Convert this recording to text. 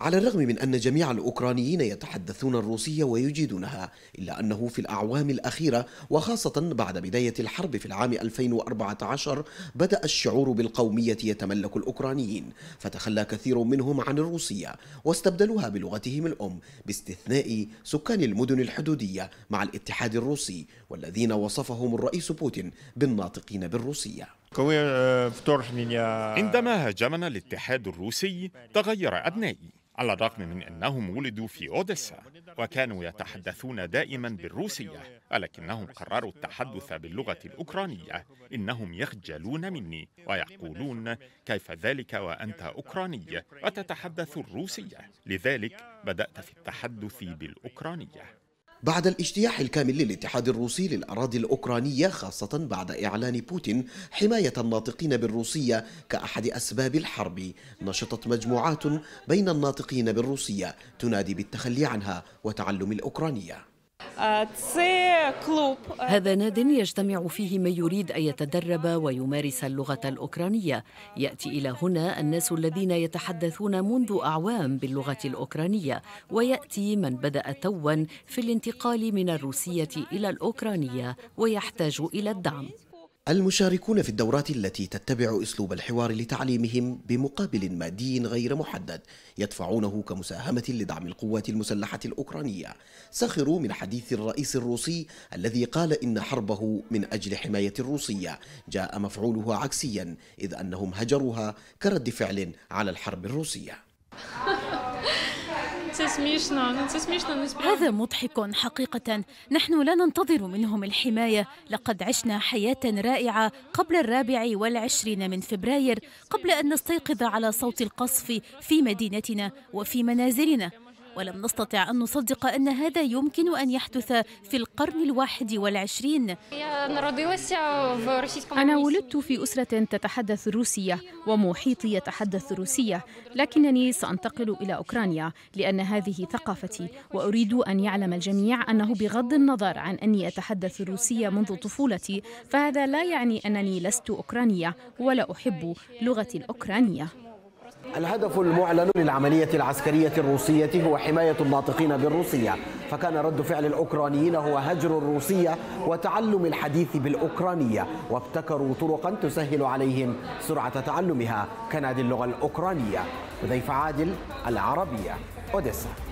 على الرغم من أن جميع الأوكرانيين يتحدثون الروسية ويجيدونها إلا أنه في الأعوام الأخيرة وخاصة بعد بداية الحرب في العام 2014 بدأ الشعور بالقومية يتملك الأوكرانيين فتخلى كثير منهم عن الروسية واستبدلوها بلغتهم الأم باستثناء سكان المدن الحدودية مع الاتحاد الروسي والذين وصفهم الرئيس بوتين بالناطقين بالروسية eh, eh. عندما هاجمنا الاتحاد الروسي تغير أبنائي على الرغم من أنهم ولدوا في أوديسا وكانوا يتحدثون دائما بالروسية ولكنهم قرروا التحدث باللغة الأوكرانية إنهم يخجلون مني ويقولون كيف ذلك وأنت أوكراني وتتحدث الروسية لذلك بدأت في التحدث بالأوكرانية بعد الاجتياح الكامل للاتحاد الروسي للأراضي الأوكرانية خاصة بعد إعلان بوتين حماية الناطقين بالروسية كأحد أسباب الحرب نشطت مجموعات بين الناطقين بالروسية تنادي بالتخلي عنها وتعلم الأوكرانية آه، آه، هذا ناد يجتمع فيه من يريد أن يتدرب ويمارس اللغة الأوكرانية يأتي إلى هنا الناس الذين يتحدثون منذ أعوام باللغة الأوكرانية ويأتي من بدأ توا في الانتقال من الروسية إلى الأوكرانية ويحتاج إلى الدعم المشاركون في الدورات التي تتبع اسلوب الحوار لتعليمهم بمقابل مادي غير محدد يدفعونه كمساهمه لدعم القوات المسلحه الاوكرانيه سخروا من حديث الرئيس الروسي الذي قال ان حربه من اجل حمايه الروسيه جاء مفعولها عكسيا اذ انهم هجروها كرد فعل على الحرب الروسيه هذا مضحك حقيقة. نحن لا ننتظر منهم الحماية. لقد عشنا حياة رائعة قبل الرابع والعشرين من فبراير قبل أن نستيقظ على صوت القصف في مدينتنا وفي منازلنا ولم نستطع أن نصدق أن هذا يمكن أن يحدث في القرن الواحد والعشرين أنا ولدت في أسرة تتحدث الروسية ومحيطي يتحدث الروسية لكنني سأنتقل إلى أوكرانيا لأن هذه ثقافتي وأريد أن يعلم الجميع أنه بغض النظر عن أني أتحدث الروسية منذ طفولتي فهذا لا يعني أنني لست أوكرانية ولا أحب لغتي الأوكرانية الهدف المعلن للعملية العسكرية الروسية هو حماية الناطقين بالروسية فكان رد فعل الأوكرانيين هو هجر الروسية وتعلم الحديث بالأوكرانية وابتكروا طرقا تسهل عليهم سرعة تعلمها كنادي اللغة الأوكرانية حذيفة عادل العربية أوديسا